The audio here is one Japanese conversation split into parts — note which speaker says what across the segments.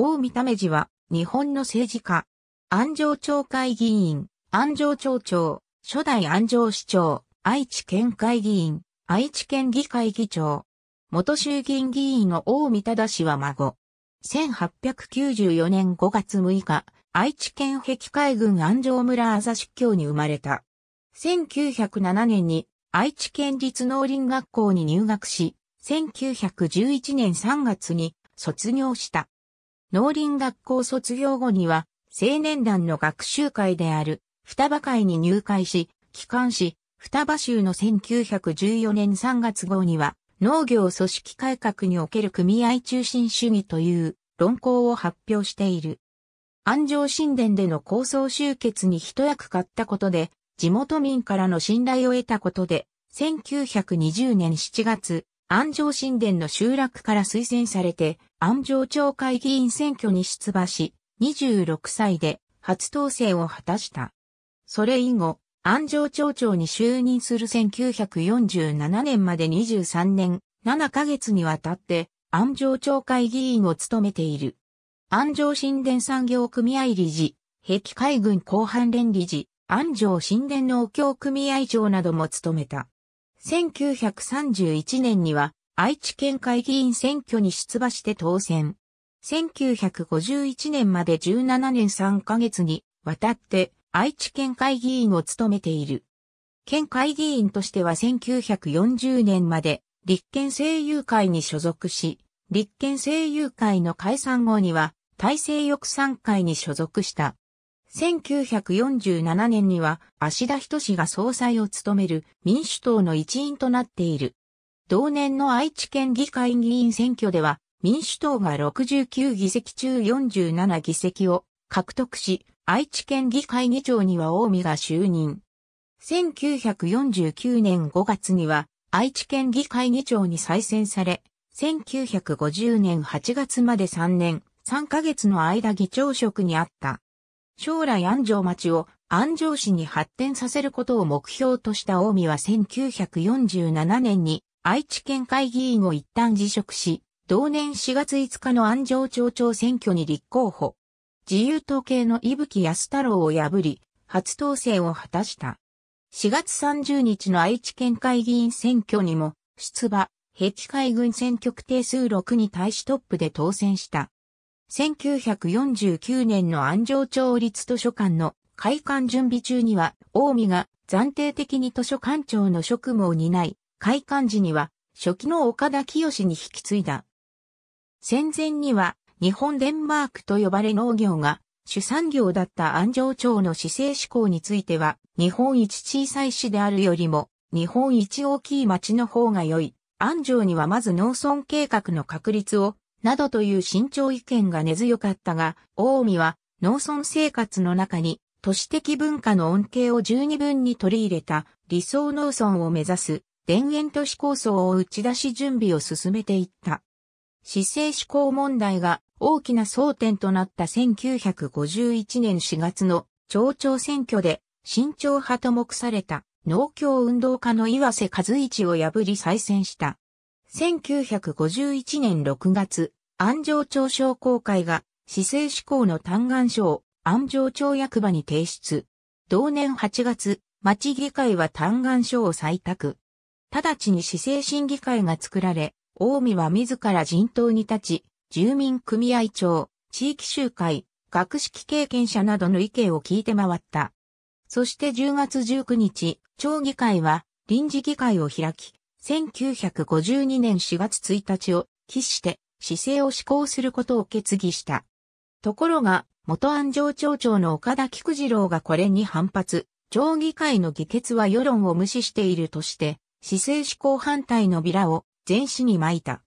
Speaker 1: 大見目寺は、日本の政治家。安城町会議員、安城町長、初代安城市長、愛知県会議員、愛知県議会議長。元衆議院議員の大見忠氏は孫。1894年5月6日、愛知県壁海郡安城村朝出教に生まれた。1907年に愛知県立農林学校に入学し、1911年3月に卒業した。農林学校卒業後には、青年団の学習会である、双葉会に入会し、帰還し、双葉州の1914年3月号には、農業組織改革における組合中心主義という論考を発表している。安城神殿での構想集結に一役買ったことで、地元民からの信頼を得たことで、1920年7月、安城神殿の集落から推薦されて、安城町会議員選挙に出馬し、26歳で初当選を果たした。それ以後、安城町長に就任する1947年まで23年7ヶ月にわたって安城町会議員を務めている。安城神殿産業組合理事、壁海軍広範連理事、安城神殿農協組合長なども務めた。1931年には愛知県会議員選挙に出馬して当選。1951年まで17年3ヶ月にわたって愛知県会議員を務めている。県会議員としては1940年まで立憲政友会に所属し、立憲政友会の解散後には体制翼賛会に所属した。1947年には芦田仁が総裁を務める民主党の一員となっている。同年の愛知県議会議員選挙では民主党が69議席中47議席を獲得し、愛知県議会議長には大見が就任。1949年5月には愛知県議会議長に再選され、1950年8月まで3年3ヶ月の間議長職にあった。将来安城町を安城市に発展させることを目標とした近江は1947年に愛知県会議員を一旦辞職し、同年4月5日の安城町長選挙に立候補。自由党系の伊吹安太郎を破り、初当選を果たした。4月30日の愛知県会議員選挙にも、出馬、ヘチ海軍選挙区定数6に対しトップで当選した。1949年の安城町立図書館の開館準備中には、近江が暫定的に図書館長の職務を担い、開館時には初期の岡田清に引き継いだ。戦前には日本デンマークと呼ばれ農業が主産業だった安城町の市政志向については、日本一小さい市であるよりも、日本一大きい町の方が良い。安城にはまず農村計画の確立をなどという慎重意見が根強かったが、大海は農村生活の中に都市的文化の恩恵を十二分に取り入れた理想農村を目指す田園都市構想を打ち出し準備を進めていった。市政志向問題が大きな争点となった1951年4月の町長選挙で慎重派と目された農協運動家の岩瀬和一を破り再選した。1951年6月、安城町商工会が、市政志向の嘆願書を安城町役場に提出。同年8月、町議会は嘆願書を採択。直ちに市政審議会が作られ、大見は自ら人頭に立ち、住民組合長、地域集会、学識経験者などの意見を聞いて回った。そして10月19日、町議会は臨時議会を開き、1952年4月1日を期して市政を施行することを決議した。ところが、元安城町長の岡田菊次郎がこれに反発、町議会の議決は世論を無視しているとして、市政施行反対のビラを全市に巻いた。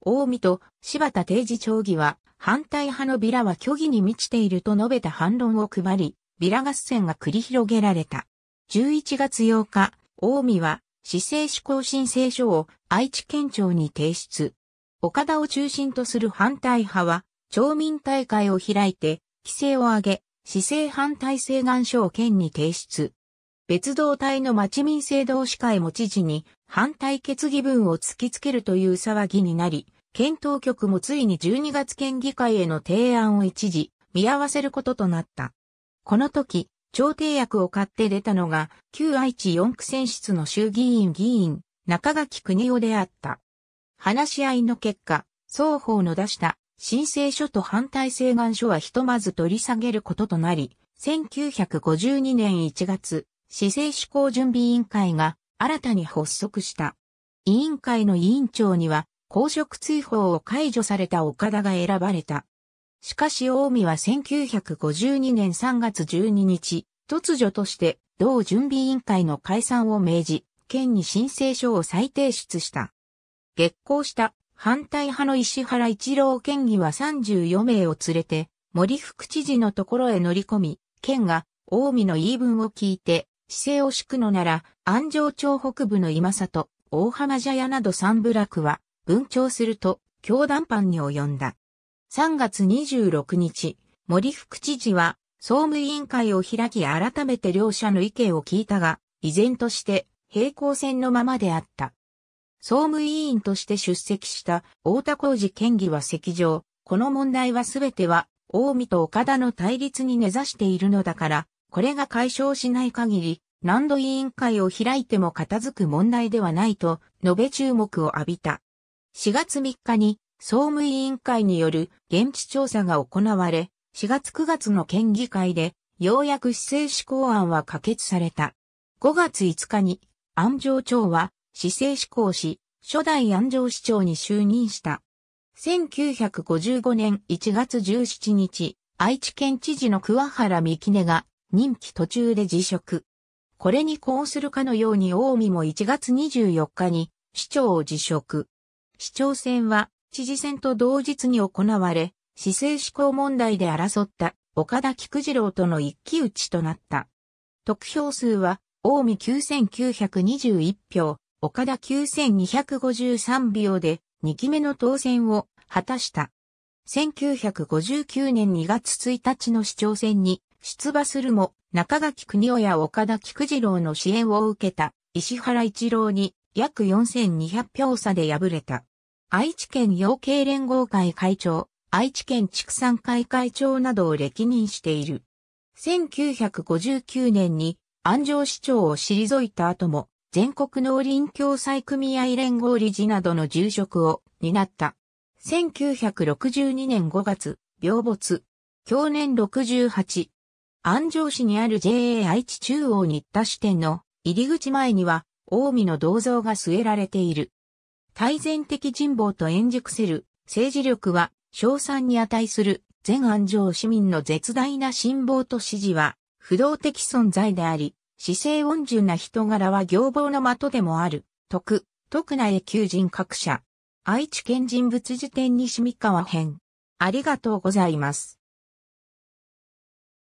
Speaker 1: 大見と柴田定次町議は、反対派のビラは虚偽に満ちていると述べた反論を配り、ビラ合戦が繰り広げられた。11月8日、大見は市政施行申請書を愛知県庁に提出。岡田を中心とする反対派は、町民大会を開いて、規制を上げ、市政反対請願書を県に提出。別動隊の町民政同士会も知事に反対決議文を突きつけるという騒ぎになり、県当局もついに12月県議会への提案を一時見合わせることとなった。この時、調停役を買って出たのが、旧愛知四区選出の衆議院議員、中垣国夫であった。話し合いの結果、双方の出した申請書と反対請願書はひとまず取り下げることとなり、1952年1月、市政施行準備委員会が新たに発足した。委員会の委員長には、公職追放を解除された岡田が選ばれた。しかし大海は1952年3月12日、突如として同準備委員会の解散を命じ、県に申請書を再提出した。激行した反対派の石原一郎県議は34名を連れて、森副知事のところへ乗り込み、県が大海の言い分を聞いて、姿勢を敷くのなら、安城町北部の今里、大浜茶屋など三部落は、分庁すると、教団班に及んだ。3月26日、森副知事は、総務委員会を開き改めて両者の意見を聞いたが、依然として平行線のままであった。総務委員として出席した太田浩二県議は席上、この問題は全ては、近江と岡田の対立に根ざしているのだから、これが解消しない限り、何度委員会を開いても片付く問題ではないと述べ注目を浴びた。4月3日に総務委員会による現地調査が行われ、4月9月の県議会で、ようやく市政施行案は可決された。5月5日に、安城町は市政施行し、初代安城市長に就任した。1955年1月17日、愛知県知事の桑原美希根が任期途中で辞職。これにこうするかのように大見も1月24日に市長を辞職。市長選は知事選と同日に行われ、市政志向問題で争った岡田菊次郎との一騎打ちとなった。得票数は、近江9921票、岡田9253票で、2期目の当選を果たした。1959年2月1日の市長選に出馬するも、中垣国夫や岡田菊次郎の支援を受けた石原一郎に約4200票差で敗れた。愛知県養鶏連合会会長、愛知県畜産会会長などを歴任している。1959年に安城市長を退いた後も、全国農林共済組合連合理事などの重職を担った。1962年5月、病没。去年68。安城市にある JA 愛知中央日田支店の入り口前には、大見の銅像が据えられている。対前的人望と円熟せる政治力は、賞賛に値する全安城市民の絶大な辛抱と支持は、不動的存在であり、姿勢温順な人柄は行望の的でもある、徳、徳内求人各社。愛知県人物辞典西三河編。ありがとうございます。